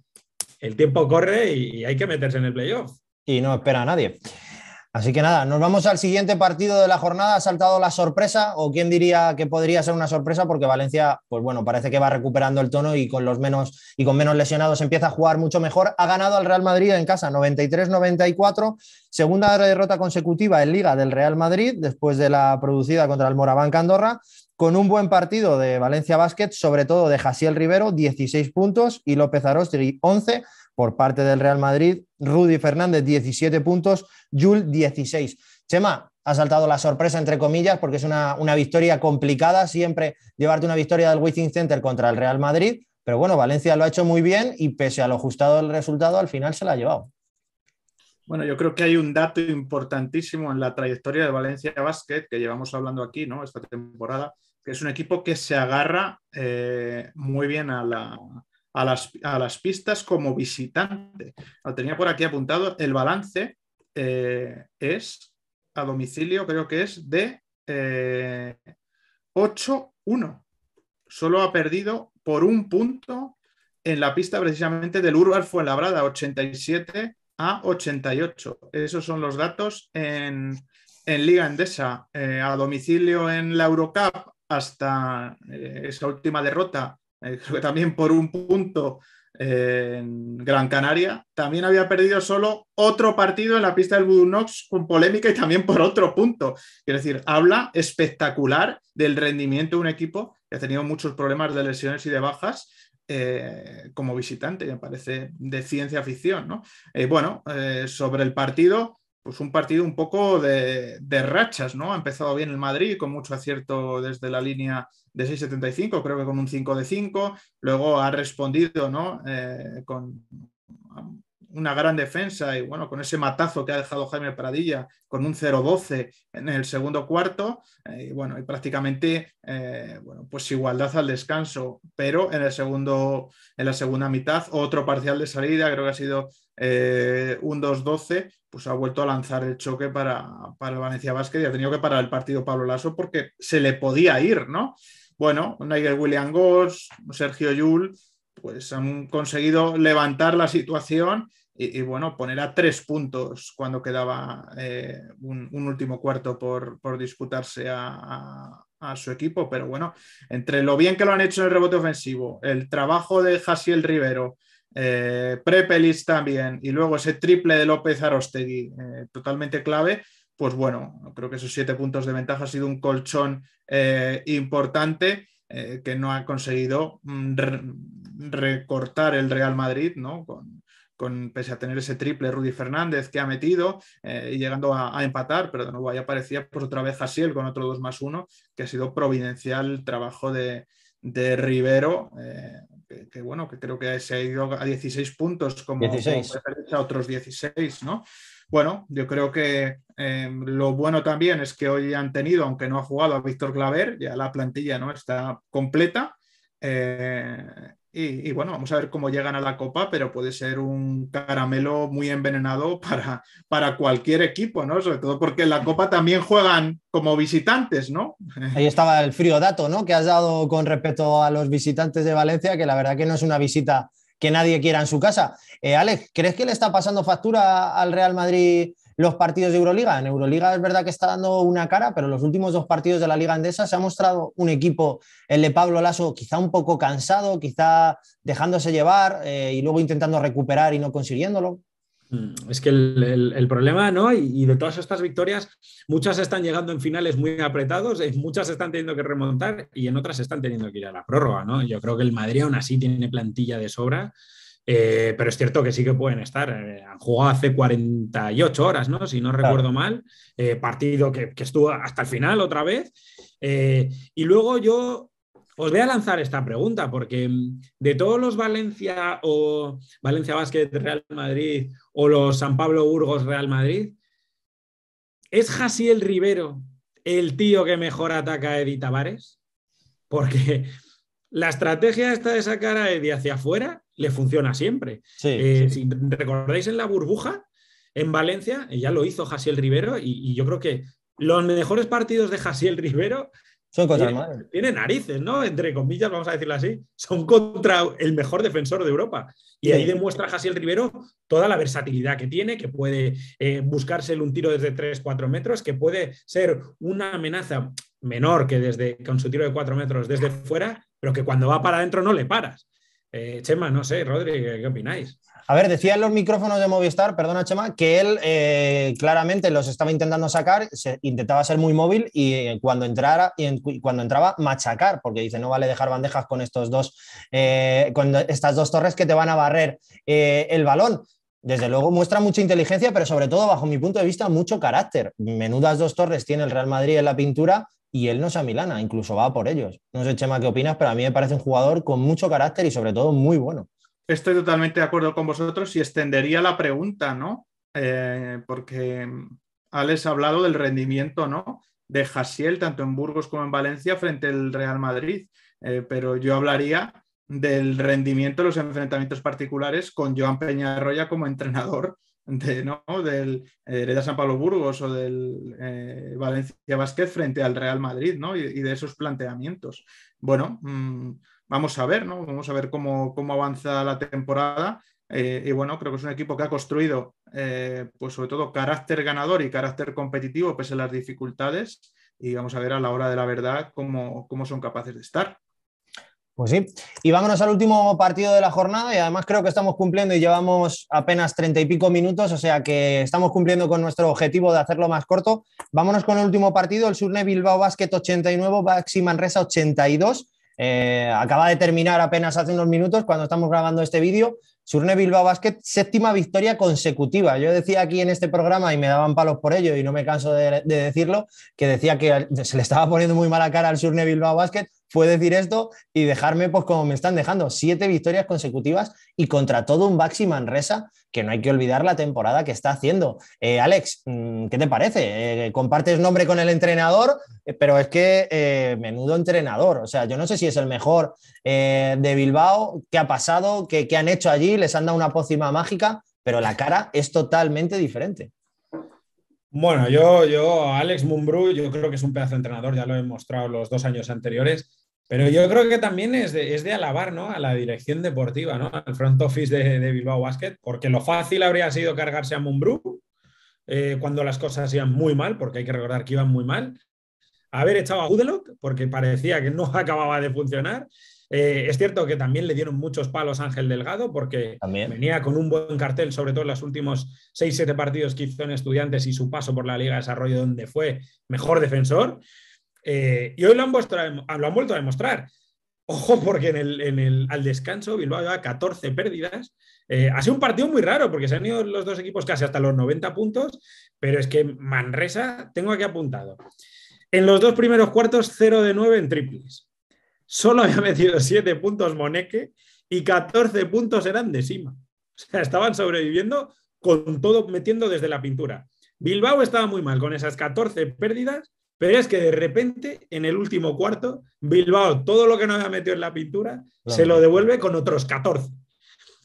el tiempo corre y hay que meterse en el playoff. Y no espera a nadie. Así que nada, nos vamos al siguiente partido de la jornada. ¿Ha saltado la sorpresa? ¿O quién diría que podría ser una sorpresa? Porque Valencia, pues bueno, parece que va recuperando el tono y con los menos y con menos lesionados empieza a jugar mucho mejor. Ha ganado al Real Madrid en casa 93-94, segunda derrota consecutiva en Liga del Real Madrid después de la producida contra el Moraván Andorra con un buen partido de Valencia Basket, sobre todo de Jasiel Rivero, 16 puntos, y López Arostri, 11 por parte del Real Madrid. Rudy Fernández, 17 puntos, Jules, 16. Chema, ha saltado la sorpresa, entre comillas, porque es una, victoria complicada siempre llevarte una victoria del Wizzing Center contra el Real Madrid. Pero bueno, Valencia lo ha hecho muy bien y pese a lo ajustado del resultado, al final se la ha llevado. Bueno, yo creo que hay un dato importantísimo en la trayectoria de Valencia Basket, que llevamos hablando aquí, ¿no? Esta temporada, que es un equipo que se agarra eh, muy bien a la, a las, pistas como visitante. Lo tenía por aquí apuntado. El balance eh, es a domicilio, creo que es de 8-1. Eh, Solo ha perdido por un punto en la pista precisamente del Urban Fuenlabrada, 87 a 88. Esos son los datos en, en Liga Endesa. Eh, a domicilio en la Eurocup hasta esa última derrota creo que también por un punto eh, en Gran Canaria, también había perdido solo otro partido en la pista del Budunox con polémica y también por otro punto. Quiero decir, habla espectacular del rendimiento de un equipo que ha tenido muchos problemas de lesiones y de bajas. Eh, como visitante, me parece de ciencia ficción. ¿no? Eh, bueno, sobre el partido, pues un partido un poco de, de, rachas, ¿no? Ha empezado bien el Madrid con mucho acierto desde la línea de 6,75, creo que con un 5 de 5. Luego ha respondido ¿no? Eh, con una gran defensa y bueno, con ese matazo que ha dejado Jaime Pradilla con un 0-12 en el segundo cuarto, eh, y bueno, y prácticamente eh, bueno, pues igualdad al descanso, pero en el segundo, en la segunda mitad, otro parcial de salida, creo que ha sido un 2-12, pues ha vuelto a lanzar el choque para, para Valencia Vázquez y ha tenido que parar el partido Pablo Lasso porque se le podía ir, ¿no? bueno, Nigel William Goss, Sergio Yul, pues han conseguido levantar la situación y, bueno, poner a tres puntos cuando quedaba eh, un, último cuarto por, disputarse a, su equipo. Pero bueno, entre lo bien que lo han hecho en el rebote ofensivo, el trabajo de Jasiel Rivero, eh, Prepelis también, y luego ese triple de López Arostegui, eh, totalmente clave, pues bueno, creo que esos siete puntos de ventaja ha sido un colchón eh, importante eh, que no ha conseguido mm, recortar el Real Madrid, ¿no? Con, pese a tener ese triple Rudy Fernández que ha metido eh, y llegando a, empatar, pero de nuevo ahí aparecía pues otra vez el con otro 2 más 1, que ha sido providencial el trabajo de, de Rivero, que, bueno, que creo que se ha ido a 16 puntos como, 16. a otros 16, ¿no? bueno, yo creo que eh, lo bueno también es que hoy han tenido, aunque no ha jugado a Víctor Claver, ya la plantilla no está completa. Eh, y, bueno, vamos a ver cómo llegan a la Copa, pero puede ser un caramelo muy envenenado para, para cualquier equipo, ¿no? Sobre todo porque en la Copa también juegan como visitantes, ¿no? Ahí estaba el frío dato, ¿no? Que has dado con respecto a los visitantes de Valencia, que la verdad que no es una visita que nadie quiera en su casa. Eh, Alex, ¿crees que le está pasando factura al Real Madrid los partidos de Euroliga? En Euroliga es verdad que está dando una cara, pero los últimos dos partidos de la Liga Andesa se ha mostrado un equipo, el de Pablo Lasso, quizá un poco cansado, quizá dejándose llevar eh, y luego intentando recuperar y no consiguiéndolo. Mm, es que el, problema, ¿no? Y, de todas estas victorias, muchas están llegando en finales muy apretados, eh, muchas están teniendo que remontar y en otras están teniendo que ir a la prórroga, ¿no? Yo creo que el Madrid aún así tiene plantilla de sobra, eh, pero es cierto que sí que pueden estar. Eh, han jugado hace 48 horas, ¿no? Si no recuerdo mal, partido que, que, estuvo hasta el final otra vez. y luego yo os voy a lanzar esta pregunta porque mm, de todos los Valencia o Valencia Basket Real Madrid o los San Pablo Burgos Real Madrid, ¿es Jasiel Rivero el tío que mejor ataca a Edi Tavares? Porque la estrategia esta de sacar a Edi hacia afuera le funciona siempre. Eh, si recordáis en la burbuja, en Valencia, eh, ya lo hizo Jasiel Rivero y, y yo creo que los mejores partidos de Jasiel Rivero son contra tiene, narices, ¿no? Entre comillas, vamos a decirlo así. Son contra el mejor defensor de Europa. Y ahí demuestra Jasiel Rivero toda la versatilidad que tiene, que puede eh, buscarse un tiro desde 3-4 metros, que puede ser una amenaza menor que desde con su tiro de 4 metros desde fuera, pero que cuando va para adentro no le paras. Eh, Chema, no sé, Rodri, ¿qué, opináis? A ver, decían los micrófonos de Movistar, perdona Chema, que él eh, claramente los estaba intentando sacar, se, intentaba ser muy móvil y eh, cuando, entrara, y cuando entraba machacar, porque dice, no vale dejar bandejas con, estos dos, con estas dos torres que te van a barrer el balón desde luego muestra mucha inteligencia, pero sobre todo, bajo mi punto de vista, mucho carácter. Menudas dos torres tiene el Real Madrid en la pintura y él no a Milana, incluso va por ellos. No sé, Chema, qué opinas, pero a mí me parece un jugador con mucho carácter y sobre todo muy bueno. Estoy totalmente de acuerdo con vosotros y extendería la pregunta, ¿no? Eh, porque Alex ha hablado del rendimiento, ¿no? De Hasiel, tanto en Burgos como en Valencia, frente al Real Madrid. Eh, pero yo hablaría del rendimiento de los enfrentamientos particulares con Joan Peñarroya como entrenador ¿no? Eh, del Hereda San Pablo Burgos o del eh, Valencia Vázquez frente al Real Madrid ¿no? y, de esos planteamientos. Bueno, mm, vamos a ver, ¿no? vamos a ver cómo, cómo avanza la temporada. Eh, y bueno, creo que es un equipo que ha construido, pues sobre todo, carácter ganador y carácter competitivo pese a las dificultades. Y vamos a ver a la hora de la verdad cómo, cómo son capaces de estar. Pues sí. Y vámonos al último partido de la jornada y además creo que estamos cumpliendo y llevamos apenas treinta y pico minutos, o sea que estamos cumpliendo con nuestro objetivo de hacerlo más corto. Vámonos con el último partido, el Surne Bilbao Basket 89, Baxi Manresa 82. Eh, acaba de terminar apenas hace unos minutos cuando estamos grabando este vídeo. Surne Bilbao Basket, séptima victoria consecutiva. Yo decía aquí en este programa, y me daban palos por ello, y no me canso de, de decirlo, que decía que se le estaba poniendo muy mala cara al Surne Bilbao Basket, Puedes decir esto y dejarme, pues como me están dejando, siete victorias consecutivas y contra todo un Baxi Manresa, que no hay que olvidar la temporada que está haciendo. Eh, Alex, mm, ¿qué te parece? Eh, compartes nombre con el entrenador, eh, pero es que menudo entrenador. O sea, yo no sé si es el mejor de Bilbao, qué ha pasado, ¿Qué, han hecho allí, les han dado una pócima mágica, pero la cara es totalmente diferente. Bueno, yo, yo, Alex Mumbrú, yo creo que es un pedazo de entrenador, ya lo he mostrado los dos años anteriores. Pero yo creo que también es de, alabar a la dirección deportiva, al front office de, Bilbao Basket, porque lo fácil habría sido cargarse a Mumbrú eh, cuando las cosas iban muy mal, porque hay que recordar que iban muy mal, haber echado a Gudelock, porque parecía que no acababa de funcionar. Eh, es cierto que también le dieron muchos palos a Ángel Delgado, porque venía con un buen cartel, sobre todo en los últimos 6-7 partidos que hizo en Estudiantes y su paso por la Liga de Desarrollo, donde fue mejor defensor. Eh, y hoy lo han, vuelto a, demostrar. Ojo, porque en el, al descanso Bilbao lleva 14 pérdidas. Eh, ha sido un partido muy raro porque se han ido los dos equipos casi hasta los 90 puntos, pero es que Manresa, tengo aquí apuntado. En los dos primeros cuartos, 0 de 9 en triples. Solo había metido 7 puntos Moneque y 14 puntos eran de Sima. O sea, estaban sobreviviendo con todo metiendo desde la pintura. Bilbao estaba muy mal con esas 14 pérdidas pero es que de repente, en el último cuarto, Bilbao, todo lo que no había metido en la pintura, se lo devuelve con otros 14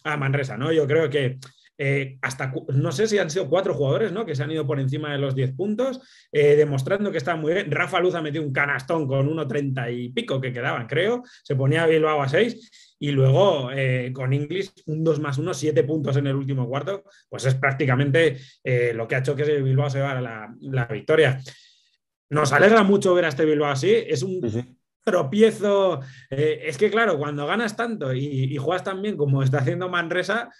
a Manresa, ¿no? Yo creo que eh, hasta, no sé si han sido cuatro jugadores, ¿no? Que se han ido por encima de los 10 puntos, eh, demostrando que está muy bien. Rafa Luz ha metido un canastón con treinta y pico que quedaban, creo. Se ponía Bilbao a 6. Y luego eh, con Inglis, un 2 más 1, siete puntos en el último cuarto, pues es prácticamente lo que ha hecho que Bilbao se va a la, la victoria nos alegra mucho ver a este Bilbao así. Es un tropiezo. Eh, es que, claro, cuando ganas tanto y, juegas tan bien como está haciendo Manresa,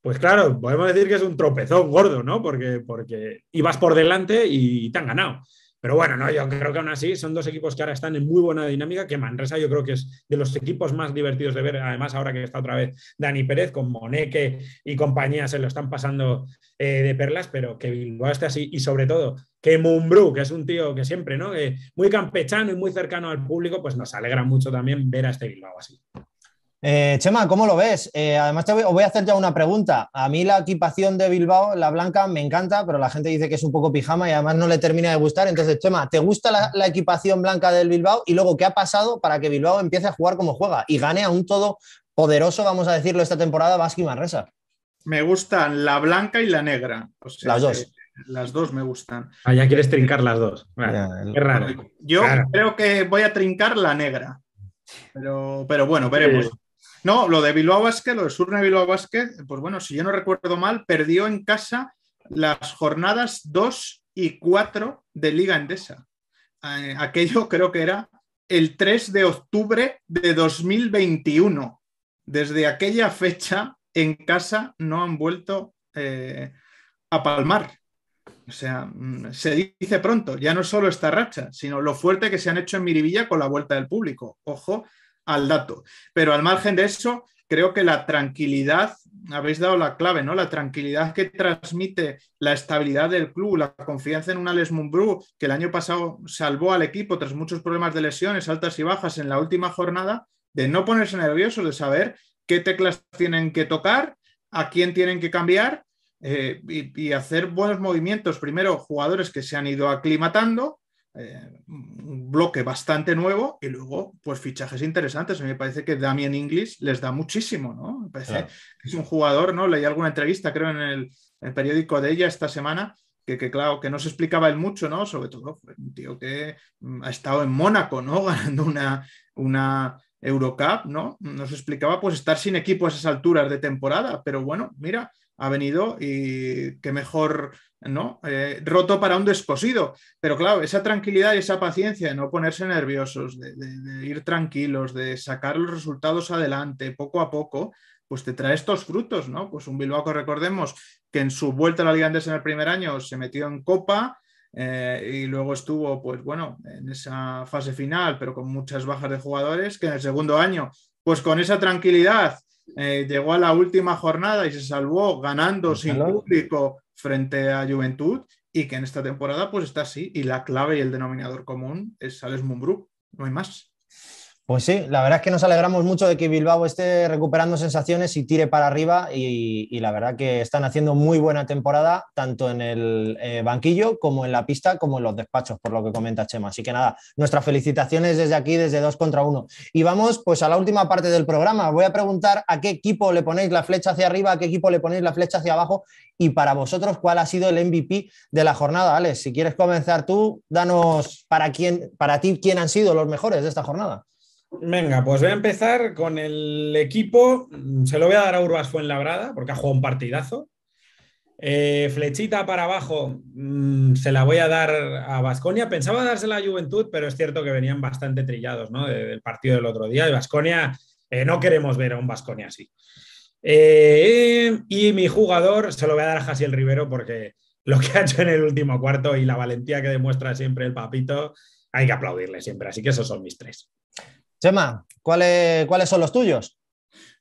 pues claro, podemos decir que es un tropezón gordo, ¿no? Porque, porque ibas por delante y te han ganado. Pero bueno, no, yo creo que aún así son dos equipos que ahora están en muy buena dinámica, que Manresa yo creo que es de los equipos más divertidos de ver, además ahora que está otra vez Dani Pérez con Moneque y compañía, se lo están pasando eh, de perlas, pero que Bilbao esté así y sobre todo que Mumbrú, que es un tío que siempre, ¿no? muy campechano y muy cercano al público, pues nos alegra mucho también ver a este Bilbao así. Eh, Chema, ¿cómo lo ves? Eh, además, te voy, a hacer ya una pregunta. A mí la equipación de Bilbao, la blanca, me encanta, pero la gente dice que es un poco pijama y además no le termina de gustar. Entonces, Chema, ¿te gusta la, equipación blanca del Bilbao? Y luego, ¿qué ha pasado para que Bilbao empiece a jugar como juega y gane a un todo poderoso, vamos a decirlo, esta temporada, Vasqui Marresa. Me gustan la blanca y la negra. las dos. Eh, las dos me gustan. Ah, ya quieres trincar las dos. raro. Yo creo que voy a trincar la negra. Pero, bueno, veremos. No, lo de Bilbao Vázquez, lo de Surne Bilbao vázquez pues bueno, si yo no recuerdo mal, perdió en casa las jornadas 2 y 4 de Liga Endesa. aquello creo que era el 3 de octubre de 2021. Desde aquella fecha en casa no han vuelto eh, a palmar. O sea, mm, se dice pronto, ya no solo esta racha, sino lo fuerte que se han hecho en Miribilla con la vuelta del público. Ojo, al dato. Pero al margen de eso, creo que la tranquilidad, habéis dado la clave, ¿no? La tranquilidad que transmite la estabilidad del club, la confianza en un Alex Mumbrú, que el año pasado salvó al equipo tras muchos problemas de lesiones, altas y bajas en la última jornada, de no ponerse nerviosos, de saber qué teclas tienen que tocar, a quién tienen que cambiar eh, y hacer buenos movimientos. Primero, jugadores que se han ido aclimatando un bloque bastante nuevo y luego, pues fichajes interesantes. A mí me parece que Damien Inglis les da muchísimo, ¿no? Me parece que es un jugador, ¿no? Leí alguna entrevista, creo, en el, periódico de ella esta semana, que, claro, que no se explicaba él mucho, ¿no? Sobre todo, pues, un tío que mm, ha estado en Mónaco, ¿no? Ganando una, una Eurocup, ¿no? se explicaba pues estar sin equipo a esas alturas de temporada, pero bueno, mira, ha venido y qué mejor, ¿no? Eh, roto para un desposido. Pero claro, esa tranquilidad y esa paciencia de no ponerse nerviosos, de, ir tranquilos, de sacar los resultados adelante poco a poco, pues te trae estos frutos, ¿no? Pues un Bilbao recordemos que en su vuelta a la Liga en el primer año se metió en Copa, eh, y luego estuvo, pues bueno, en esa fase final, pero con muchas bajas de jugadores, que en el segundo año, pues con esa tranquilidad eh, llegó a la última jornada y se salvó ganando pues sin público frente a Juventud y que en esta temporada pues está así y la clave y el denominador común es Sales Mumbrú, no hay más. Pues sí, la verdad es que nos alegramos mucho de que Bilbao esté recuperando sensaciones y tire para arriba y, la verdad que están haciendo muy buena temporada tanto en el eh, banquillo como en la pista como en los despachos, por lo que comenta Chema. Así que nada, nuestras felicitaciones desde aquí, desde 2 contra 1. Y vamos pues a la última parte del programa. Voy a preguntar a qué equipo le ponéis la flecha hacia arriba, a qué equipo le ponéis la flecha hacia abajo y para vosotros cuál ha sido el MVP de la jornada. Alex, si quieres comenzar tú, danos para, quién, para ti quién han sido los mejores de esta jornada. Venga, pues voy a empezar con el equipo. Se lo voy a dar a Urbas Fuenlabrada porque ha jugado un partidazo. Eh, flechita para abajo, mm, se la voy a dar a Vasconia. Pensaba dársela a Juventud, pero es cierto que venían bastante trillados ¿no? del partido del otro día. Y Vasconia, eh, no queremos ver a un Vasconia así. Eh, y mi jugador se lo voy a dar a Jasiel Rivero porque lo que ha hecho en el último cuarto y la valentía que demuestra siempre el papito, hay que aplaudirle siempre. Así que esos son mis tres. Chema, ¿cuáles, ¿cuáles son los tuyos?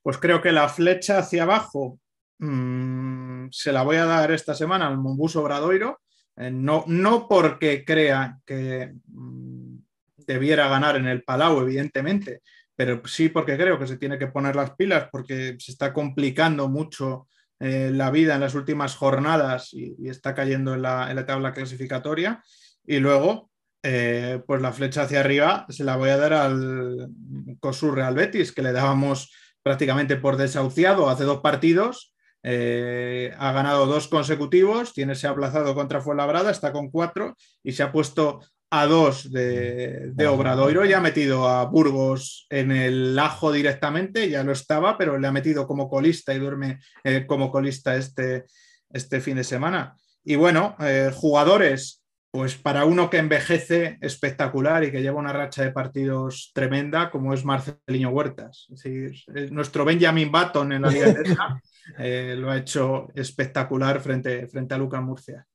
Pues creo que la flecha hacia abajo mm, se la voy a dar esta semana al Mombuso Bradoiro. Eh, no, no porque crea que mm, debiera ganar en el Palau, evidentemente, pero sí porque creo que se tiene que poner las pilas porque se está complicando mucho eh, la vida en las últimas jornadas y, está cayendo en la, en la, tabla clasificatoria. Y luego, eh, pues la flecha hacia arriba se la voy a dar al Cosur Real Betis, que le dábamos prácticamente por desahuciado hace dos partidos. Eh, ha ganado dos consecutivos, tiene, se ha aplazado contra Fuenlabrada, está con cuatro y se ha puesto a dos de, de Obradoiro y ha metido a Burgos en el ajo directamente, ya lo estaba, pero le ha metido como colista y duerme eh, como colista este, este fin de semana. Y bueno, jugadores pues para uno que envejece espectacular y que lleva una racha de partidos tremenda, como es Marcelino Huertas. Es eh, nuestro Benjamin Baton en la Liga de eh, lo ha hecho espectacular frente, frente a Luca Murcia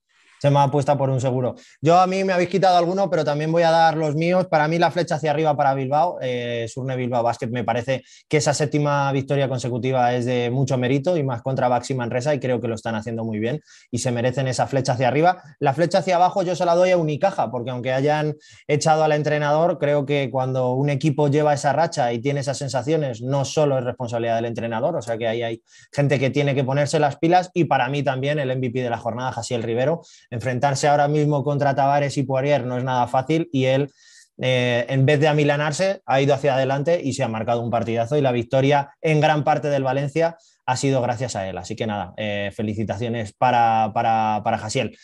se me ha apuesta por un seguro. Yo a mí me habéis quitado alguno, pero también voy a dar los míos. Para mí la flecha hacia arriba para Bilbao, eh, Surne Bilbao Basket, me parece que esa séptima victoria consecutiva es de mucho mérito y más contra Baxi Manresa y creo que lo están haciendo muy bien y se merecen esa flecha hacia arriba. La flecha hacia abajo yo se la doy a Unicaja, porque aunque hayan echado al entrenador, creo que cuando un equipo lleva esa racha y tiene esas sensaciones, no solo es responsabilidad del entrenador, o sea que ahí hay gente que tiene que ponerse las pilas y para mí también el MVP de la jornada, Jaciel Rivero, enfrentarse ahora mismo contra Tavares y Poirier no es nada fácil y él, eh, en vez de amilanarse, ha ido hacia adelante y se ha marcado un partidazo y la victoria en gran parte del Valencia ha sido gracias a él. Así que nada, eh, felicitaciones para, para, para Jasiel.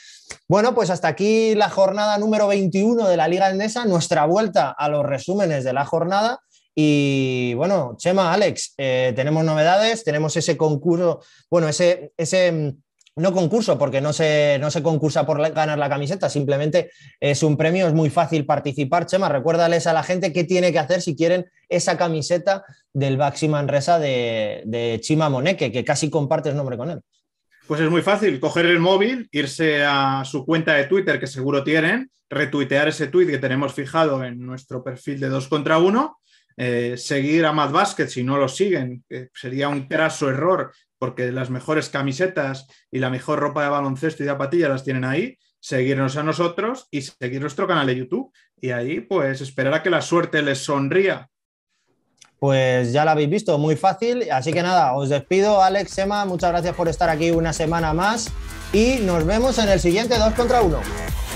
Bueno, pues hasta aquí la jornada número 21 de la Liga Endesa, nuestra vuelta a los resúmenes de la jornada. Y bueno, Chema, Alex, eh, tenemos novedades, tenemos ese concurso, bueno, ese, ese mm, no concurso, porque no se, no se concursa por ganar la camiseta, simplemente es un premio, es muy fácil participar. Chema, recuérdales a la gente qué tiene que hacer si quieren esa camiseta del Baxi Manresa de, Chima Moneque, que casi compartes nombre con él. Pues es muy fácil, coger el móvil, irse a su cuenta de Twitter, que seguro tienen, retuitear ese tweet que tenemos fijado en nuestro perfil de 2 contra 1, eh, seguir a Mad Basket si no lo siguen, sería un craso error porque las mejores camisetas y la mejor ropa de baloncesto y de apatilla las tienen ahí, seguirnos a nosotros y seguir nuestro canal de YouTube. Y ahí, pues, esperar a que la suerte les sonría. Pues ya la habéis visto, muy fácil. Así que nada, os despido, Alex, Emma, muchas gracias por estar aquí una semana más y nos vemos en el siguiente 2 contra 1.